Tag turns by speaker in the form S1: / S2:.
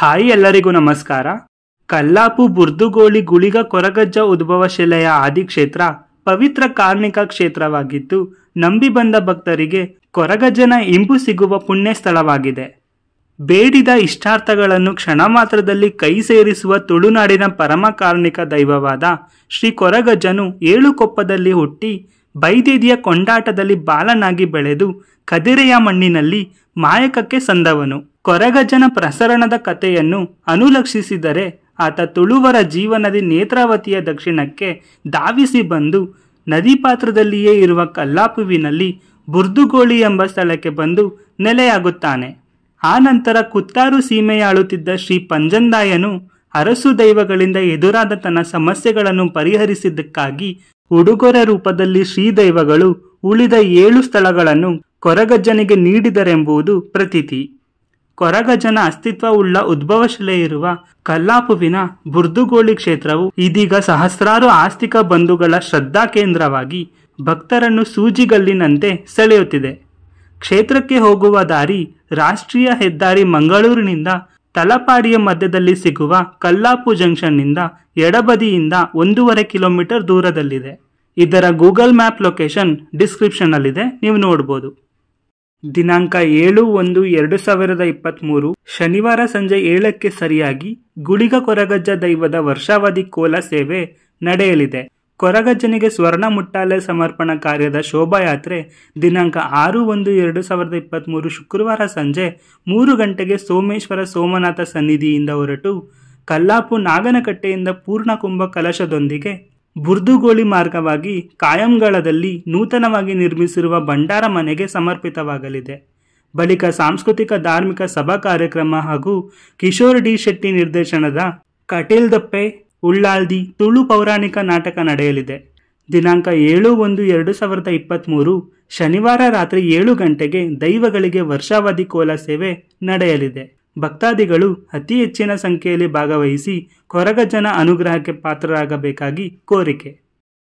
S1: hi ಎಲ್ಲರಿಗೂ ನಮಸ್ಕಾರ ಕಲ್ಲಾಪು ಬುರ್ದುಗೋಳಿ ಗುಳಿಗ ಕೊರಗಜ್ಜ ಉದ್ಭವ ಶಿಲೆಯ ಆದಿಕ್ಷೇತ್ರ ಪವಿತ್ರ ಕಾರ್ಮಿಕ ಕ್ಷೇತ್ರವಾಗಿದ್ದು ನಂಬಿ ಬಂದ ಭಕ್ತರಿಗೆ ಕೊರಗಜ್ಜನ ಇಂಬು ಸಿಗುವ ಪುಣ್ಯ ಸ್ಥಳವಾಗಿದೆ ಬೇಡಿದ ಇಷ್ಟಾರ್ಥಗಳನ್ನು ಕ್ಷಣ ಮಾತ್ರದಲ್ಲಿ ಕೈ ಸೇರಿಸುವ ತುಳುನಾಡಿನ ಪರಮ ಕಾರ್ಮಿಕ ದೈವವಾದ ಶ್ರೀ ಕೊರಗಜ್ಜನು ಏಳುಕೊಪ್ಪದಲ್ಲಿ ಹುಟ್ಟಿ ಬೈದೇದಿಯ ಕೊಂಡಾಟದಲ್ಲಿ ಬಾಲನಾಗಿ ಬೆಳೆದು ಕದಿರೆಯ ಮಣ್ಣಿನಲ್ಲಿ ಮಾಯಕಕ್ಕೆ ಸಂದವನು ಕೊರಗಜ್ಜನ ಪ್ರಸರಣದ ಕಥೆಯನ್ನು ಅನುಲಕ್ಷಿಸಿದರೆ ಆತ ತುಳುವರ ಜೀವನದಿ ನೇತ್ರಾವತಿಯ ದಕ್ಷಿಣಕ್ಕೆ ಧಾವಿಸಿ ಬಂದು ನದಿ ಪಾತ್ರದಲ್ಲಿಯೇ ಇರುವ ಕಲ್ಲಾಪುವಿನಲ್ಲಿ ಬುರ್ದುಗೋಳಿ ಎಂಬ ಸ್ಥಳಕ್ಕೆ ಬಂದು ನೆಲೆಯಾಗುತ್ತಾನೆ ಆ ನಂತರ ಕುತ್ತಾರು ಸೀಮೆಯಾಳುತ್ತಿದ್ದ ಶ್ರೀ ಪಂಜಂದಾಯನು ಅರಸು ದೈವಗಳಿಂದ ಎದುರಾದ ತನ್ನ ಸಮಸ್ಯೆಗಳನ್ನು ಪರಿಹರಿಸಿದ್ದಕ್ಕಾಗಿ ಉಡುಗೊರೆ ರೂಪದಲ್ಲಿ ಶ್ರೀದೈವಗಳು ಉಳಿದ ಏಳು ಸ್ಥಳಗಳನ್ನು ಕೊರಗಜ್ಜನಿಗೆ ನೀಡಿದರೆಂಬುದು ಪ್ರತೀತಿ ಕೊರಗಜನ ಅಸ್ತಿತ್ವವುಳ್ಳ ಇರುವ ಕಲ್ಲಾಪುವಿನ ಬುರ್ದುಗೋಳಿ ಕ್ಷೇತ್ರವು ಇದೀಗ ಸಹಸ್ರಾರು ಆಸ್ತಿಕ ಬಂಧುಗಳ ಶ್ರದ್ಧಾ ಕೇಂದ್ರವಾಗಿ ಭಕ್ತರನ್ನು ಸೂಜಿಗಲ್ಲಿನಂತೆ ಸೆಳೆಯುತ್ತಿದೆ ಕ್ಷೇತ್ರಕ್ಕೆ ಹೋಗುವ ದಾರಿ ರಾಷ್ಟ್ರೀಯ ಹೆದ್ದಾರಿ ಮಂಗಳೂರಿನಿಂದ ತಲಪಾಡಿಯ ಮಧ್ಯದಲ್ಲಿ ಸಿಗುವ ಕಲ್ಲಾಪು ಜಂಕ್ಷನ್ನಿಂದ ಎಡಬದಿಯಿಂದ ಒಂದೂವರೆ ಕಿಲೋಮೀಟರ್ ದೂರದಲ್ಲಿದೆ ಇದರ ಗೂಗಲ್ ಮ್ಯಾಪ್ ಲೊಕೇಶನ್ ಡಿಸ್ಕ್ರಿಪ್ಷನ್ನಲ್ಲಿದೆ ನೀವು ನೋಡ್ಬೋದು ದಿನಾಂಕ ಏಳು ಒಂದು ಎರಡು ಸಾವಿರದ ಇಪ್ಪತ್ತ್ಮೂರು ಶನಿವಾರ ಸಂಜೆ ಏಳಕ್ಕೆ ಸರಿಯಾಗಿ ಗುಳಿಗ ಕೊರಗಜ್ಜ ದೈವದ ವರ್ಷಾವಧಿ ಕೋಲ ಸೇವೆ ನಡೆಯಲಿದೆ ಕೊರಗಜ್ಜನಿಗೆ ಸ್ವರ್ಣ ಮುಟ್ಟಾಲೆ ಸಮರ್ಪಣಾ ಕಾರ್ಯದ ಶೋಭಾಯಾತ್ರೆ ದಿನಾಂಕ ಆರು ಒಂದು ಎರಡು ಸಾವಿರದ ಇಪ್ಪತ್ತ್ಮೂರು ಶುಕ್ರವಾರ ಸಂಜೆ ಮೂರು ಗಂಟೆಗೆ ಸೋಮೇಶ್ವರ ಸೋಮನಾಥ ಸನ್ನಿಧಿಯಿಂದ ಹೊರಟು ಕಲ್ಲಾಪು ನಾಗನಕಟ್ಟೆಯಿಂದ ಪೂರ್ಣಕುಂಭ ಕಲಶದೊಂದಿಗೆ ಬುರ್ದುಗೋಳಿ ಮಾರ್ಗವಾಗಿ ಕಾಯಂಗಳದಲ್ಲಿ ನೂತನವಾಗಿ ನಿರ್ಮಿಸಿರುವ ಭಂಡಾರ ಮನೆಗೆ ಸಮರ್ಪಿತವಾಗಲಿದೆ ಬಳಿಕ ಸಾಂಸ್ಕೃತಿಕ ಧಾರ್ಮಿಕ ಸಭಾ ಕಾರ್ಯಕ್ರಮ ಹಾಗೂ ಕಿಶೋರ್ ಡಿ ಶೆಟ್ಟಿ ನಿರ್ದೇಶನದ ಕಟೀಲ್ ದಪ್ಪೆ ಉಳ್ಳಾಲ್ದಿ ತುಳು ಪೌರಾಣಿಕ ನಾಟಕ ನಡೆಯಲಿದೆ ದಿನಾಂಕ ಏಳು ಒಂದು ಎರಡು ಸಾವಿರದ ಇಪ್ಪತ್ತ್ಮೂರು ಶನಿವಾರ ರಾತ್ರಿ ಏಳು ಗಂಟೆಗೆ ದೈವಗಳಿಗೆ ವರ್ಷಾವಧಿ ಕೋಲ ಸೇವೆ ನಡೆಯಲಿದೆ ಭಕ್ತಾದಿಗಳು ಅತಿ ಹೆಚ್ಚಿನ ಸಂಖ್ಯೆಯಲ್ಲಿ ಭಾಗವಹಿಸಿ ಕೊರಗ ಜನ ಅನುಗ್ರಹಕ್ಕೆ ಪಾತ್ರರಾಗಬೇಕಾಗಿ ಕೋರಿಕೆ